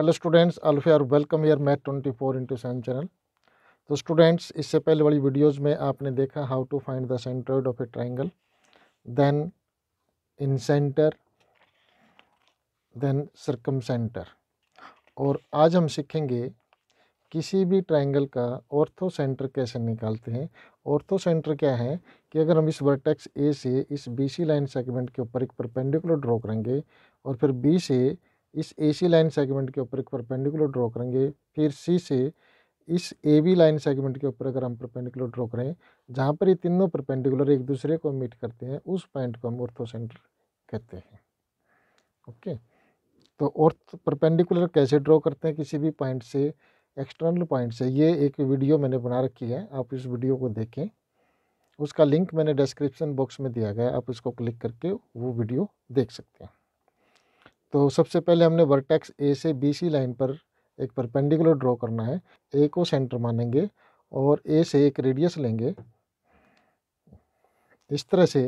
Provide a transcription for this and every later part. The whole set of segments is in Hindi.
हेलो स्टूडेंट्स अल्फी और welcome your math twenty four into sign channel तो स्टूडेंट्स इससे पहले वाली वीडियोस में आपने देखा how to find the centroid of a triangle then incentre then circumcentre और आज हम सीखेंगे किसी भी ट्राइंगल का ऑर्थो सेंटर कैसे निकालते हैं ऑर्थो सेंटर क्या है कि अगर हम इस वर्टेक्स ए से इस बी सी लाइन सेगमेंट के ऊपर एक परपेंडिकुलर ड्रॉ करेंगे और फिर बी से इस ए सी लाइन सेगमेंट के ऊपर एक परपेंडिकुलर ड्रॉ करेंगे फिर सी से इस ए बी लाइन सेगमेंट के ऊपर अगर हम परपेंडिकुलर ड्रॉ करें जहाँ पर ये तीनों परपेंडिकुलर एक दूसरे को मीट करते हैं उस पॉइंट को हम ऑर्थो सेंटर कहते हैं ओके तो ऑर्थ परपेंडिकुलर कैसे ड्रॉ करते हैं किसी भी पॉइंट से एक्सटर्नल पॉइंट से ये एक वीडियो मैंने बना रखी है आप इस वीडियो को देखें उसका लिंक मैंने डिस्क्रिप्शन बॉक्स में दिया गया आप इसको क्लिक करके वो वीडियो देख सकते हैं तो सबसे पहले हमने वर्टेक्स ए से बी सी लाइन पर एक परपेंडिकुलर ड्रॉ करना है ए को सेंटर मानेंगे और ए से एक रेडियस लेंगे इस तरह से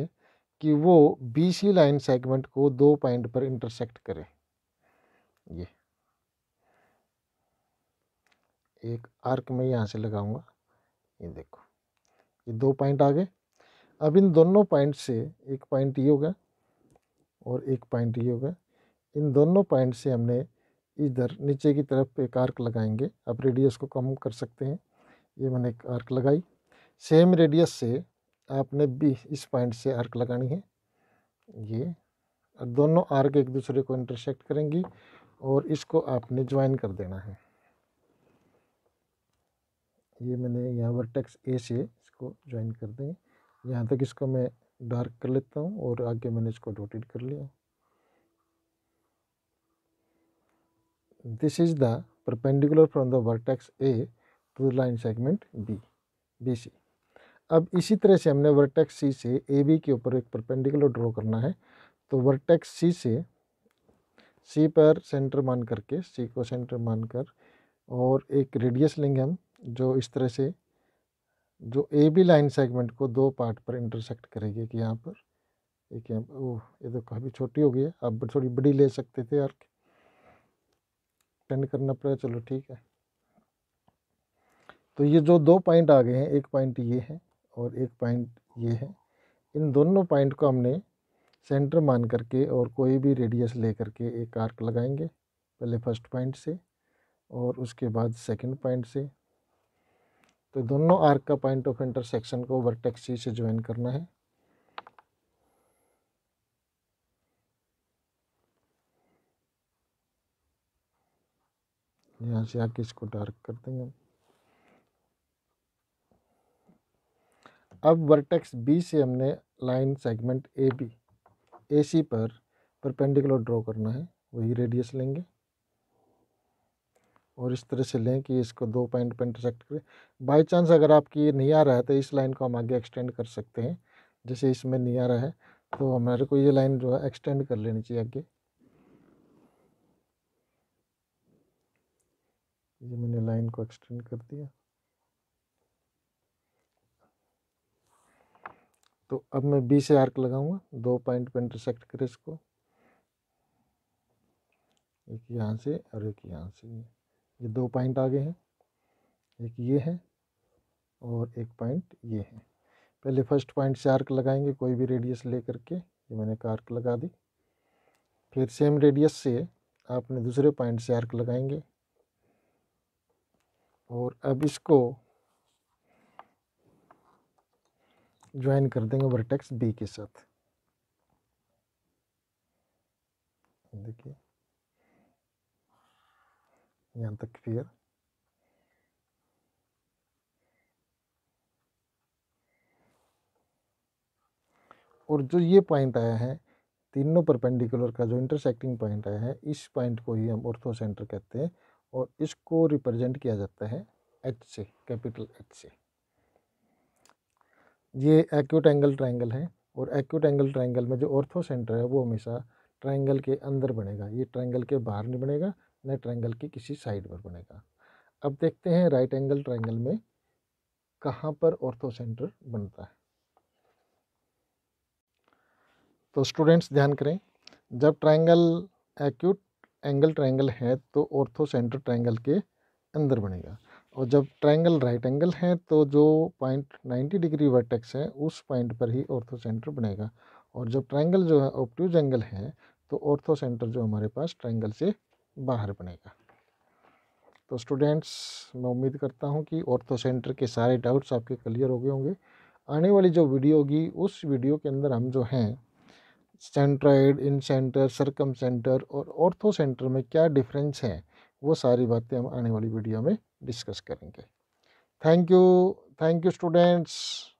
कि वो बी सी लाइन सेगमेंट को दो पॉइंट पर इंटरसेक्ट करे ये एक आर्क में यहाँ से लगाऊंगा ये देखो ये दो पॉइंट आ गए अब इन दोनों पॉइंट से एक पॉइंट ये होगा और एक पॉइंट ये होगा इन दोनों पॉइंट से हमने इधर नीचे की तरफ एक आर्क लगाएंगे आप रेडियस को कम कर सकते हैं ये मैंने एक आर्क लगाई सेम रेडियस से आपने भी इस पॉइंट से आर्क लगानी है ये और दोनों आर्क एक दूसरे को इंटरसेक्ट करेंगी और इसको आपने ज्वाइन कर देना है ये मैंने यहाँ वर्टेक्स ए से इसको ज्वाइन कर देंगे यहाँ तक इसको मैं डार्क कर लेता हूँ और आगे मैंने इसको डोटेड कर लिया This is the perpendicular from the vertex A to the line segment B, BC. अब इसी तरह से हमने वर्टेक्स सी से ए बी के ऊपर एक परपेंडिकुलर ड्रॉ करना है तो वर्टेक्स सी से सी पर सेंटर मान करके सी को सेंटर मानकर और एक रेडियस लेंगे हम जो इस तरह से जो ए बी लाइन सेगमेंट को दो पार्ट पर इंटरसेक्ट करेगी कि यहाँ पर एक यहाँ पर ओह ये तो काफ़ी छोटी हो गई है आप थोड़ी बड़ी ले सकते थे यार टेंड करना पड़ेगा चलो ठीक है तो ये जो दो पॉइंट आ गए हैं एक पॉइंट ये है और एक पॉइंट ये है इन दोनों पॉइंट को हमने सेंटर मान करके और कोई भी रेडियस ले करके एक आर्क लगाएंगे पहले फर्स्ट पॉइंट से और उसके बाद सेकंड पॉइंट से तो दोनों आर्क का पॉइंट ऑफ इंटरसेक्शन को वर्टेक्स सी से ज्वाइन करना है यहाँ से आके इसको डार्क कर देंगे अब वर्टेक्स बी से हमने line segment A B A C पर परपेंडिकुलर ड्रॉ करना है वही रेडियस लेंगे और इस तरह से लें कि इसको दो पॉइंट पर इंटरसेक्ट करें बाय चांस अगर आपकी ये नहीं आ रहा है तो इस लाइन को हम आगे एक्सटेंड कर सकते हैं जैसे इसमें नहीं आ रहा है तो हमारे को ये लाइन जो है एक्सटेंड कर लेनी चाहिए आगे ये मैंने लाइन को एक्सटेंड कर दिया तो अब मैं बी से आर्क लगाऊंगा दो पॉइंट पे इंटरसेक्ट करे इसको एक यहाँ से और एक यहाँ से ये दो पॉइंट आगे हैं एक ये है और एक पॉइंट ये है पहले फर्स्ट पॉइंट से आर्क लगाएंगे कोई भी रेडियस ले करके ये मैंने आर्क लगा दी फिर सेम रेडियस से आपने दूसरे पॉइंट से आर्क लगाएंगे और अब इसको ज्वाइन कर देंगे वर्टेक्स बी के साथ देखिए यहाँ तक फिर और जो ये पॉइंट आया है तीनों परपेंडिकुलर का जो इंटरसेक्टिंग पॉइंट आया है इस पॉइंट को ही हम ऑर्थो सेंटर कहते हैं और इसको रिप्रेजेंट किया जाता है एच से कैपिटल एच से ये एक्यूट एंगल ट्रायंगल है और एक्यूट एंगल ट्रायंगल में जो ऑर्थो सेंटर है वो हमेशा ट्रायंगल के अंदर बनेगा ये ट्रायंगल के बाहर नहीं बनेगा न ट्रायंगल की किसी साइड पर बनेगा अब देखते हैं राइट एंगल ट्रायंगल में कहाँ पर ऑर्थो सेंटर बनता है तो स्टूडेंट्स ध्यान करें जब ट्रायंगल एक्यूट एंगल ट्रायंगल है तो ऑर्थो सेंटर ट्रायंगल के अंदर बनेगा और जब ट्रायंगल राइट एंगल है तो जो पॉइंट 90 डिग्री वर्टेक्स है उस पॉइंट पर ही ऑर्थो सेंटर बनेगा और जब ट्रायंगल जो है ऑप्टूज एंगल है तो ऑर्थो सेंटर जो हमारे पास ट्रायंगल से बाहर बनेगा तो स्टूडेंट्स मैं उम्मीद करता हूँ कि ऑर्थो सेंटर के सारे डाउट्स आपके क्लियर हो गए होंगे आने वाली जो वीडियो होगी उस वीडियो के अंदर हम जो हैं centroid incentre circumcentre और ऑर्थो सेंटर में क्या डिफरेंस हैं वो सारी बातें हम आने वाली वीडियो में डिस्कस करेंगे thank you thank you students